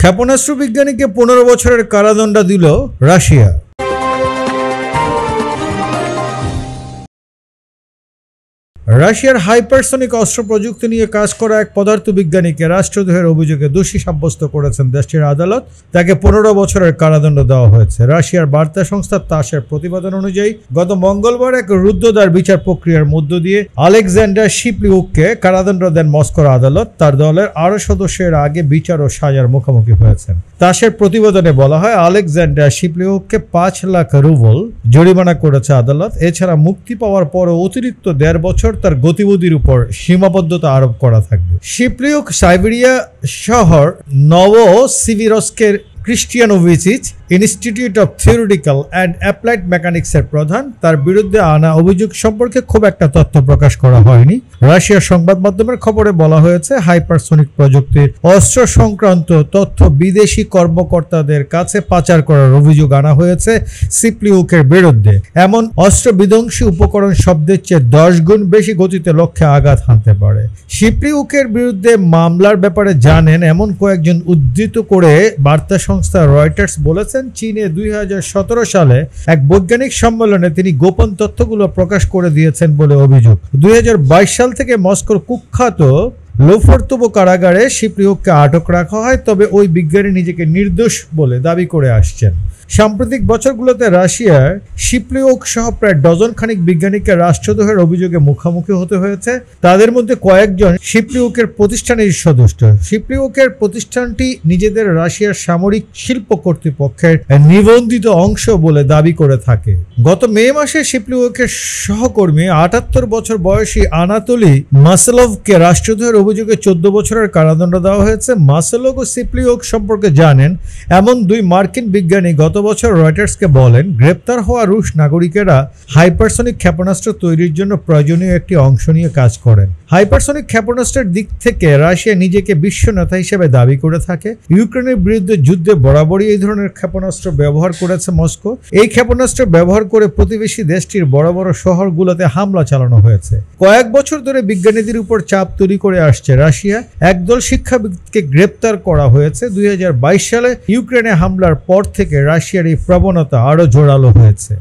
ক্ষেপণাস্ত্র বিজ্ঞানীকে পনেরো বছরের কারাদণ্ড দিল রাশিয়া রাশিয়ার হাইপারসনিক অস্ত্র প্রযুক্তি নিয়ে কাজ করা এক পদার্থবিজ্ঞানীকে রাষ্ট্রদ্রোহের অভিযোগে দোষী সাব্যস্ত করেছেন দেশটির আদালত তাকে পনেরো বছরের কারাদণ্ড দেওয়া হয়েছে রাশিয়ার বার্তা সংস্থা তাসের প্রতিবেদন অনুযায়ী গত মঙ্গলবার এক রুদ্রদার বিচার প্রক্রিয়ার মধ্য দিয়ে আলেকজান্ডার শিপলিউককে কারাদণ্ড দেন মস্কোর আদালত তার দলের আরও সদস্যের আগে বিচার ও সাজার মুখোমুখি হয়েছেন তাসের প্রতিবেদনে বলা হয় আলেকজান্ডার শিপলিউককে পাঁচ লাখ রুবল জরিমানা করেছে আদালত এছাড়া মুক্তি পাওয়ার পরও অতিরিক্ত দেড় বছর তার গতিবিধির উপর সীমাবদ্ধতা আরোপ করা থাকবে সিপ্রিয়ক সাইবেরিয়া শহর নব সিভিরস্কের Khristianovich institute of theoretical and applied মেকানিক্সের প্রধান তার বিরুদ্ধে আনা অভিযোগ সম্পর্কে খুব একটা তথ্য প্রকাশ করা হয়নি রাশিয়ার সংবাদ মাধ্যমের খবরে বলা হয়েছে হাইপারসোনিক প্রযুক্তির অস্ত্র সংক্রান্ত তথ্য বিদেশি কর্মকর্তাদের কাছে পাচার করার অভিযোগ আনা হয়েছে সিপ্লিউকের বিরুদ্ধে এমন অস্ত্র বিধ্বংসী উপকরণ শব্দের চেয়ে দশ গুণ বেশি গতিতে লক্ষ্যে আঘাত হানতে পারে সিপ্লিউকের বিরুদ্ধে মামলার ব্যাপারে জানেন এমন কয়েকজন উদ্ধৃত করে বার্তা সংস্থা রয়টার্স বলেছে পাকিস্তান চীনে দুই সালে এক বৈজ্ঞানিক সম্মেলনে তিনি গোপন তথ্যগুলো প্রকাশ করে দিয়েছেন বলে অভিযোগ দুই সাল থেকে মস্কোর কুখ্যাত লোফরতব কারাগারে শিপ্রিয়কে আটক রাখা হয় তবে ওই বিজ্ঞানী নিজেকে নির্দোষ বলে দাবি করে আসছেন সাম্প্রতিক বছরগুলোতে রাশিয়ার শিপ্রিয়ক সহ প্রায় ডজন খানিক বিজ্ঞানীকে রাষ্ট্রদ্রোহের অভিযোগে মুখোমুখি হতে হয়েছে তাদের মধ্যে কয়েকজন শিপ্রিয়কের প্রতিষ্ঠানের সদস্য শিপ্রিয়কের প্রতিষ্ঠানটি নিজেদের রাশিয়ার সামরিক শিল্প কর্তৃপক্ষের নিবন্ধিত অংশ বলে দাবি করে থাকে গত মে মাসে শিপ্রিয়কের সহকর্মী আটাত্তর বছর বয়সী আনাতলি মাসেলভকে রাষ্ট্রদ্রোহের অভিযোগে চোদ্দ বছরের কারাদণ্ড দেওয়া হয়েছে মাসেলোক ও সিপ্লিওক সম্পর্কে জানেন এমন দুই মার্কিন বিজ্ঞানী গত বছর রয়টার্সকে বলেন গ্রেপ্তার হওয়া রুশ নাগরিকেরা হাইপারসনিক ক্ষেপণাস্ত্র তৈরির জন্য প্রয়োজনীয় একটি অংশ নিয়ে কাজ করেন হাইপারসনিক ক্ষেপণাস্ত্রের দিক থেকে রাশিয়া নিজেকে বিশ্ব নেতা হিসেবে দাবি করে থাকে ইউক্রেনের বিরুদ্ধে যুদ্ধে বরাবরই এই ধরনের ক্ষেপণাস্ত্র ব্যবহার করেছে মস্কো এই ক্ষেপণাস্ত্র ব্যবহার করে প্রতিবেশী দেশটির বড় বড় শহরগুলোতে হামলা চালানো হয়েছে কয়েক বছর ধরে বিজ্ঞানীদের উপর চাপ তৈরি করে আসছে রাশিয়া একদল শিক্ষাবিদকে গ্রেপ্তার করা হয়েছে দুই সালে ইউক্রেনে হামলার পর থেকে রাশিয়ার এই প্রবণতা আরও জোরালো হয়েছে